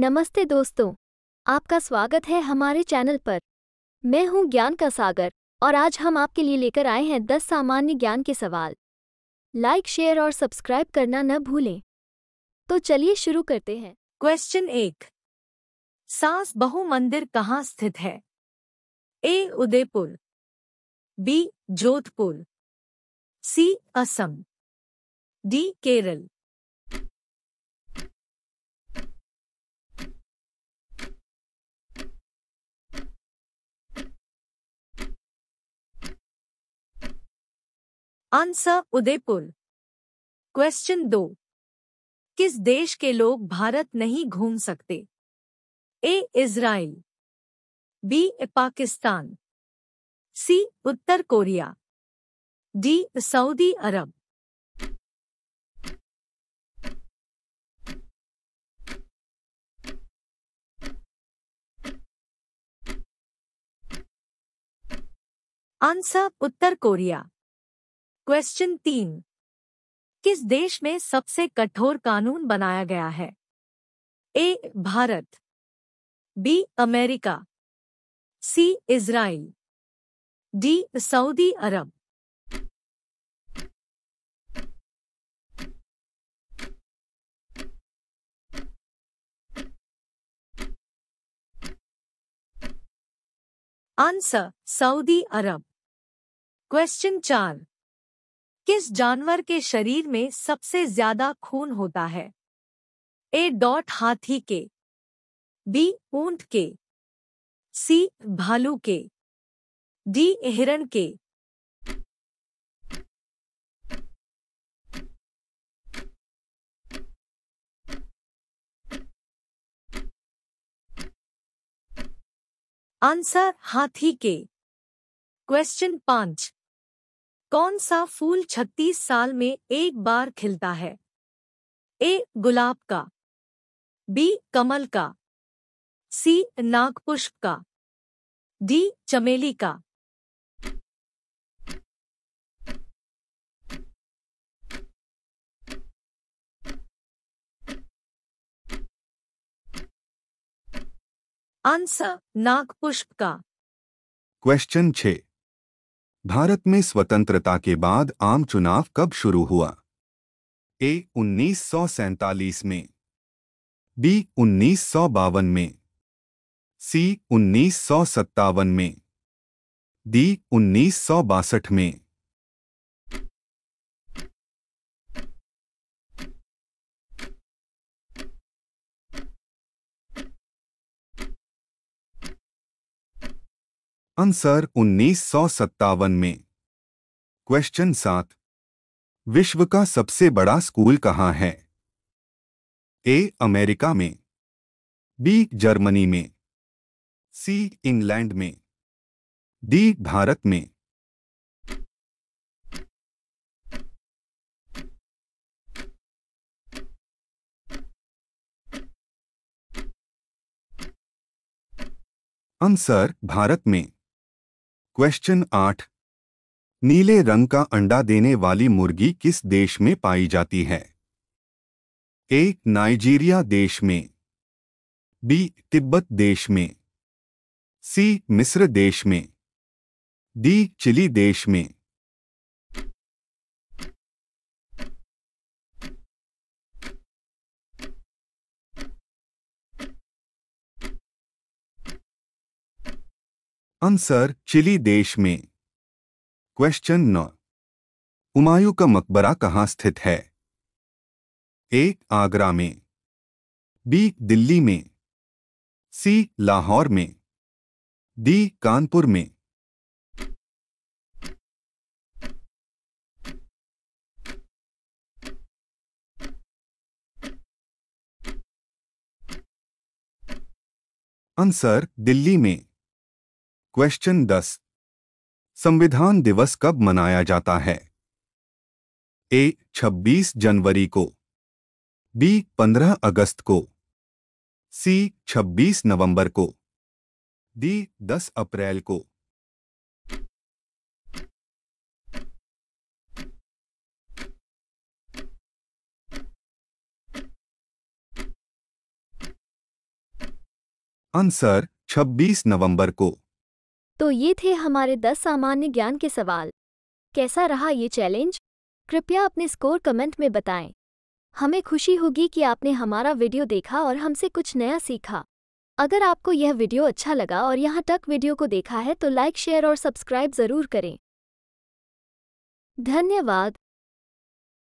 नमस्ते दोस्तों आपका स्वागत है हमारे चैनल पर मैं हूं ज्ञान का सागर और आज हम आपके लिए लेकर आए हैं दस सामान्य ज्ञान के सवाल लाइक शेयर और सब्सक्राइब करना न भूलें तो चलिए शुरू करते हैं क्वेश्चन एक सांस बहु मंदिर कहाँ स्थित है A Udaipur B Jodhpur C Assam D Kerala answer Udaipur question दो किस देश के लोग भारत नहीं घूम सकते A Israel B Pakistan C उत्तर Korea D Saudi Arab answer उत्तर कोरिया क्वेश्चन तीन किस देश में सबसे कठोर कानून बनाया गया है A Bharat B America C Israel D Saudi Arab answer Saudi Arab question चार किस जानवर के शरीर में सबसे ज्यादा खून होता है ए डॉट हाथी के बी ऊंट के सी भालू के डी हिरण के आंसर हाथी के क्वेश्चन पांच कौन सा फूल छत्तीस साल में एक बार खिलता है ए गुलाब का बी कमल का सी नागपुष्प का डी चमेली का आंसर नागपुष्प का क्वेश्चन छः भारत में स्वतंत्रता के बाद आम चुनाव कब शुरू हुआ ए उन्नीस में बी उन्नीस में सी उन्नीस में डी उन्नीस में आंसर उन्नीस में क्वेश्चन सात विश्व का सबसे बड़ा स्कूल कहाँ है ए अमेरिका में बी जर्मनी में सी इंग्लैंड में डी भारत में आंसर भारत में क्वेश्चन आठ नीले रंग का अंडा देने वाली मुर्गी किस देश में पाई जाती है ए नाइजीरिया देश में बी तिब्बत देश में सी मिस्र देश में डी चिली देश में आंसर चिली देश में क्वेश्चन नौ हुमायूं का मकबरा कहां स्थित है ए आगरा में बी दिल्ली में सी लाहौर में डी कानपुर में आंसर दिल्ली में क्वेश्चन दस संविधान दिवस कब मनाया जाता है ए 26 जनवरी को बी 15 अगस्त को सी 26 नवंबर को डी 10 अप्रैल को आंसर 26 नवंबर को तो ये थे हमारे 10 सामान्य ज्ञान के सवाल कैसा रहा ये चैलेंज कृपया अपने स्कोर कमेंट में बताएं हमें खुशी होगी कि आपने हमारा वीडियो देखा और हमसे कुछ नया सीखा अगर आपको यह वीडियो अच्छा लगा और यहाँ तक वीडियो को देखा है तो लाइक शेयर और सब्सक्राइब ज़रूर करें धन्यवाद